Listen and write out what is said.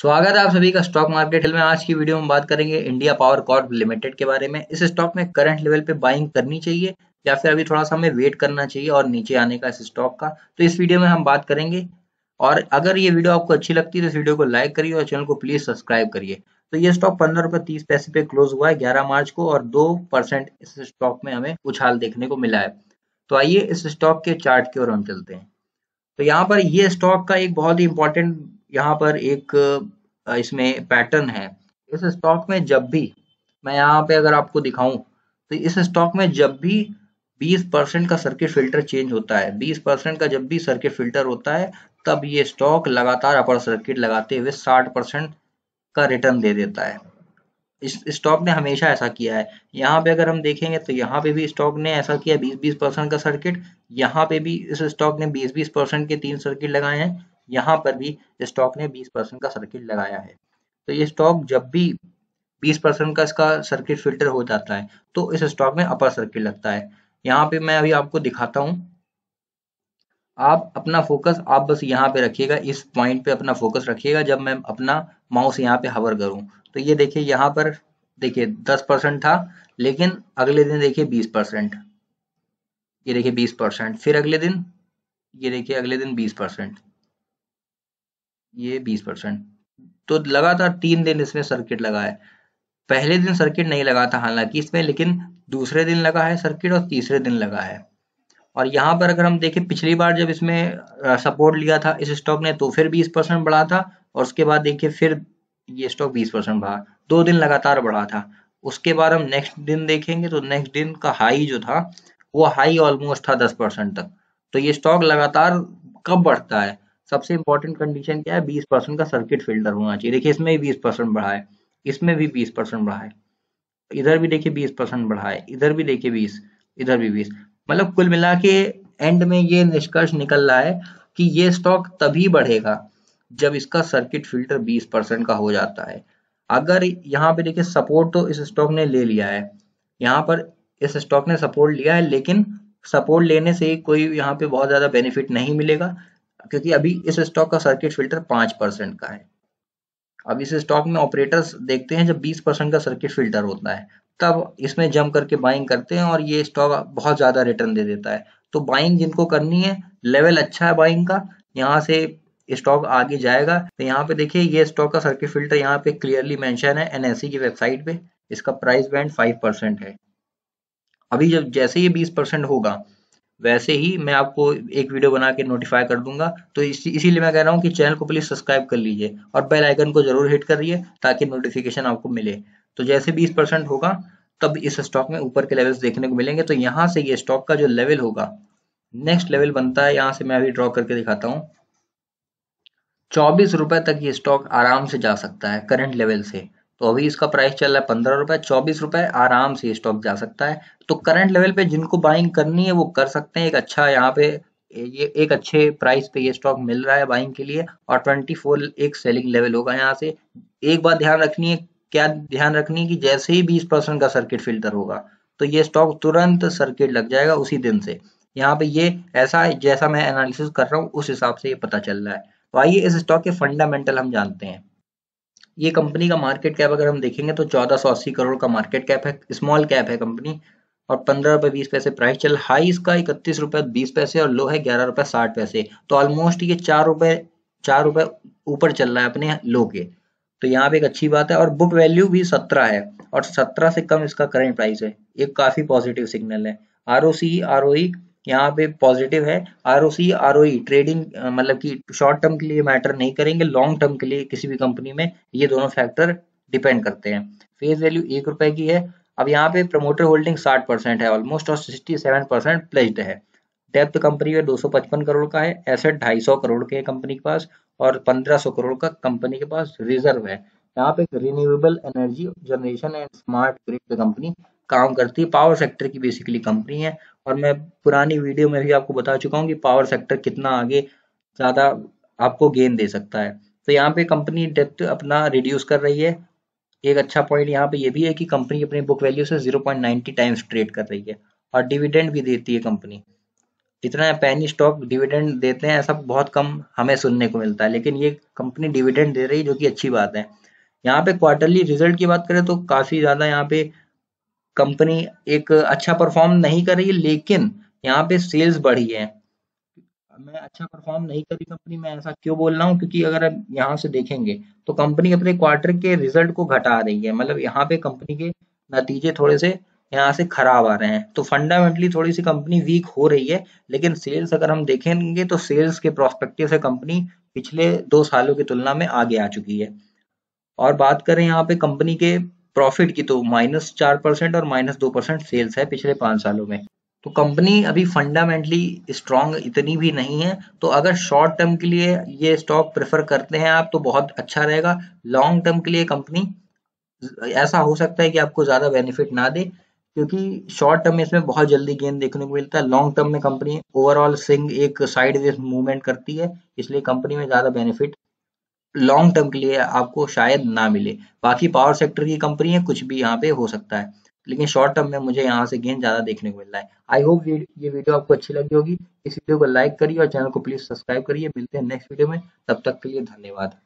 स्वागत है आप सभी का स्टॉक मार्केट में आज की वीडियो में बात करेंगे इंडिया पावर कॉर्प लिमिटेड के बारे में इस स्टॉक में करंट लेवल पे बाइंग करनी चाहिए या फिर अभी थोड़ा सा हमें वेट करना चाहिए और नीचे आने का इस स्टॉक का तो इस वीडियो में हम बात करेंगे और अगर ये वीडियो आपको अच्छी लगती है तो इस वीडियो को लाइक करिए और चैनल को प्लीज सब्सक्राइब करिए तो ये स्टॉक पंद्रह रुपए तीस पैसे पे क्लोज हुआ है ग्यारह मार्च को और दो परसेंट इस स्टॉक में हमें उछाल देखने को मिला है तो आइए इस स्टॉक के चार्ट की ओर हम चलते हैं तो यहाँ पर ये स्टॉक का एक बहुत ही इंपॉर्टेंट यहाँ पर एक इसमें पैटर्न है इस स्टॉक में जब भी मैं यहाँ पे अगर आपको दिखाऊं तो इस स्टॉक में जब भी 20 परसेंट का सर्किट फिल्टर चेंज होता है 20 परसेंट का जब भी सर्किट फिल्टर होता है तब ये स्टॉक लगातार अपर सर्किट लगाते हुए 60 परसेंट का रिटर्न दे देता है इस स्टॉक ने हमेशा ऐसा किया है यहाँ पे अगर हम देखेंगे तो यहाँ पे भी स्टॉक ने ऐसा किया 20-20 परसेंट का सर्किट यहाँ पे भी इस स्टॉक ने 20-20 परसेंट के तीन सर्किट लगाए हैं यहाँ पर भी स्टॉक ने 20 परसेंट का सर्किट लगाया है तो ये स्टॉक जब भी 20 परसेंट का इसका सर्किट फिल्टर हो जाता है तो इस स्टॉक में अपर सर्किट लगता है यहाँ पे मैं अभी आपको दिखाता हूँ आप अपना फोकस आप बस यहाँ पे रखिएगा इस पॉइंट पे अपना फोकस रखिएगा जब मैं अपना माउस यहाँ पे हवर करूँ तो ये देखिए यहाँ पर देखिए 10 परसेंट था लेकिन अगले दिन देखिए 20 परसेंट ये देखिए 20 परसेंट फिर अगले दिन ये देखिए अगले दिन 20 परसेंट ये बीस परसेंट तो लगातार तीन दिन इसमें सर्किट लगा है पहले दिन सर्किट नहीं लगा था हालांकि इसमें लेकिन दूसरे दिन लगा है सर्किट और तीसरे दिन लगा है और यहाँ पर अगर हम देखें पिछली बार जब इसमें सपोर्ट लिया था इस स्टॉक ने तो फिर 20 परसेंट बढ़ा था और उसके बाद देखिए फिर ये स्टॉक 20 परसेंट बढ़ा दो दिन लगातार बढ़ा था उसके बाद हम नेक्स्ट दिन देखेंगे तो नेक्स्ट दिन का हाई जो था वो हाई ऑलमोस्ट था दस परसेंट तक तो ये स्टॉक लगातार कब बढ़ता है सबसे इंपॉर्टेंट कंडीशन क्या है बीस परसेंट का सर्किट फिल्टर होना चाहिए देखिए इसमें भी बीस परसेंट बढ़ा है इसमें भी बीस परसेंट बढ़ा है इधर भी देखिए बीस परसेंट बढ़ा है इधर भी देखिए बीस इधर भी बीस मतलब कुल मिला के एंड में ये निष्कर्ष निकल रहा है कि ये स्टॉक तभी बढ़ेगा जब इसका सर्किट फिल्टर बीस परसेंट का हो जाता है अगर यहाँ पे देखिए सपोर्ट तो इस स्टॉक ने ले लिया है यहाँ पर इस स्टॉक ने सपोर्ट लिया है लेकिन सपोर्ट लेने से कोई यहाँ पे बहुत ज़्यादा बेनिफिट नहीं मिलेगा क्योंकि अभी इस स्टॉक का सर्किट फिल्टर पांच परसेंट का है अब इस स्टॉक में ऑपरेटर्स देखते हैं जब बीस परसेंट का सर्किट फिल्टर होता है तब इसमें जम करके बाइंग करते हैं और ये स्टॉक बहुत ज़्यादा रिटर्न दे देता है तो बाइंग जिनको करनी है लेवल अच्छा है बाइंग का यहाँ से स्टॉक आगे जाएगा तो यहाँ पे देखिए ये स्टॉक का सर्किट फिल्टर यहाँ पे क्लियरली मेंशन है एनएससी e की वेबसाइट पे इसका प्राइस बैंड फाइव परसेंट है अभी जब जैसे ये बीस परसेंट होगा वैसे ही मैं आपको एक वीडियो बना के नोटिफाई कर दूंगा तो इसी इसीलिए मैं कह रहा हूँ कि चैनल को प्लीज सब्सक्राइब कर लीजिए और बेल आइकन को जरूर हिट करिए ताकि नोटिफिकेशन आपको मिले तो जैसे बीस परसेंट होगा तब इस स्टॉक में ऊपर के लेवल्स देखने को मिलेंगे तो यहाँ से ये स्टॉक का जो लेवल होगा नेक्स्ट लेवल बनता है यहाँ से मैं अभी ड्रॉ करके दिखाता हूँ चौबीस रुपए तक ये स्टॉक आराम से जा सकता है करंट लेवल से तो अभी इसका प्राइस चल रहा है पंद्रह रुपए चौबीस रुपए आराम से स्टॉक जा सकता है तो करंट लेवल पे जिनको बाइंग करनी है वो कर सकते हैं एक अच्छा यहाँ पे ये एक अच्छे प्राइस पे ये स्टॉक मिल रहा है बाइंग के लिए और 24 एक सेलिंग लेवल होगा यहाँ से एक बात ध्यान रखनी है क्या ध्यान रखनी है कि जैसे ही 20 परसेंट का सर्किट फिल्टर होगा तो ये स्टॉक तुरंत सर्किट लग जाएगा उसी दिन से यहाँ पे ये ऐसा जैसा मैं एनालिसिस कर रहा हूँ उस हिसाब से ये पता चल रहा है तो आइए इस स्टॉक के फंडामेंटल हम जानते हैं ये कंपनी का मार्केट कैप अगर हम देखेंगे तो चौदह सौ अस्सी करोड़ का मार्केट कैप है स्मॉल कैप है कंपनी और पंद्रह रुपये बीस पैसे प्राइस चल हाई इसका इकतीस रुपये बीस पैसे और लो है ग्यारह रुपये साठ पैसे तो ऑलमोस्ट ये चार रुपये चार रुपये ऊपर चल रहा है अपने लो के तो यहाँ पे एक अच्छी बात है और बुक वैल्यू भी सत्रह है और सत्रह से कम इसका करंट प्राइस है एक काफ़ी पॉजिटिव सिग्नल है R O C R O E यहाँ पे पॉजिटिव है R O C R O trading मतलब कि शॉर्ट टर्म के लिए मैटर नहीं करेंगे लॉन्ग टर्म के लिए किसी भी कंपनी में ये दोनों फैक्टर डिपेंड करते हैं फेस वैल्यू एक रुपए की है अब यहाँ पे प्रमोटर होल्डिंग साठ परसेंट है ऑलमोस्ट और सिक्सटी सेवन परसेंट प्लेस्ड है डेप्थ कंपनी में पचपन करोड़ का है एसेट सौ करोड़ के कंपनी के पास और सौ करोड़ का कंपनी के पास रिजर्व है यहाँ पे renewable energy generation and smart grid company काम करती है पावर सेक्टर की बेसिकली कंपनी है और मैं पुरानी वीडियो में भी आपको बता चुका हूँ कि पावर सेक्टर कितना आगे ज़्यादा आपको गेन दे सकता है तो यहाँ पे कंपनी डेप्थ अपना रिड्यूस कर रही है एक अच्छा पॉइंट यहाँ पे ये भी है कि कंपनी अपनी बुक वैल्यू से 0.90 टाइम्स ट्रेड कर रही है और डिविडेंड भी देती है कंपनी इतना पैनी स्टॉक डिविडेंड देते हैं ऐसा बहुत कम हमें सुनने को मिलता है लेकिन ये कंपनी डिविडेंड दे रही है जो कि अच्छी बात है यहाँ पे क्वार्टरली रिजल्ट की बात करें तो काफ़ी ज़्यादा यहाँ पे कंपनी एक अच्छा परफॉर्म नहीं कर रही है लेकिन यहाँ पे सेल्स बढ़ी है मैं अच्छा परफॉर्म नहीं कर रही कंपनी मैं ऐसा क्यों बोल रहा हूँ क्योंकि अगर आप यहाँ से देखेंगे तो कंपनी अपने क्वार्टर के रिजल्ट को घटा रही है मतलब यहाँ पे कंपनी के नतीजे थोड़े से यहाँ से खराब आ रहे हैं तो फंडामेंटली थोड़ी सी कंपनी वीक हो रही है लेकिन सेल्स अगर हम देखेंगे तो सेल्स के प्रोस्पेक्टिव से कंपनी पिछले दो सालों की तुलना में आगे आ चुकी है और बात करें यहाँ पे कंपनी के प्रॉफिट की तो माइनस चार परसेंट और माइनस दो परसेंट सेल्स है पिछले पांच सालों में तो कंपनी अभी फंडामेंटली स्ट्रांग इतनी भी नहीं है तो अगर शॉर्ट टर्म के लिए ये स्टॉक प्रेफर करते हैं आप तो बहुत अच्छा रहेगा लॉन्ग टर्म के लिए कंपनी ऐसा हो सकता है कि आपको ज़्यादा बेनिफिट ना दे क्योंकि शॉर्ट टर्म में इसमें बहुत जल्दी गेंद देखने को मिलता है लॉन्ग टर्म में कंपनी ओवरऑल सिंग एक साइड मूवमेंट करती है इसलिए कंपनी में ज़्यादा बेनिफिट लॉन्ग टर्म के लिए आपको शायद ना मिले बाकी पावर सेक्टर की कंपनी है कुछ भी यहाँ पे हो सकता है लेकिन शॉर्ट टर्म में मुझे यहाँ से गेन ज्यादा देखने को मिल रहा है आई होप ये वीडियो आपको अच्छी लगी होगी इस वीडियो को लाइक करिए और चैनल को प्लीज सब्सक्राइब करिए मिलते हैं नेक्स्ट वीडियो में तब तक के लिए धन्यवाद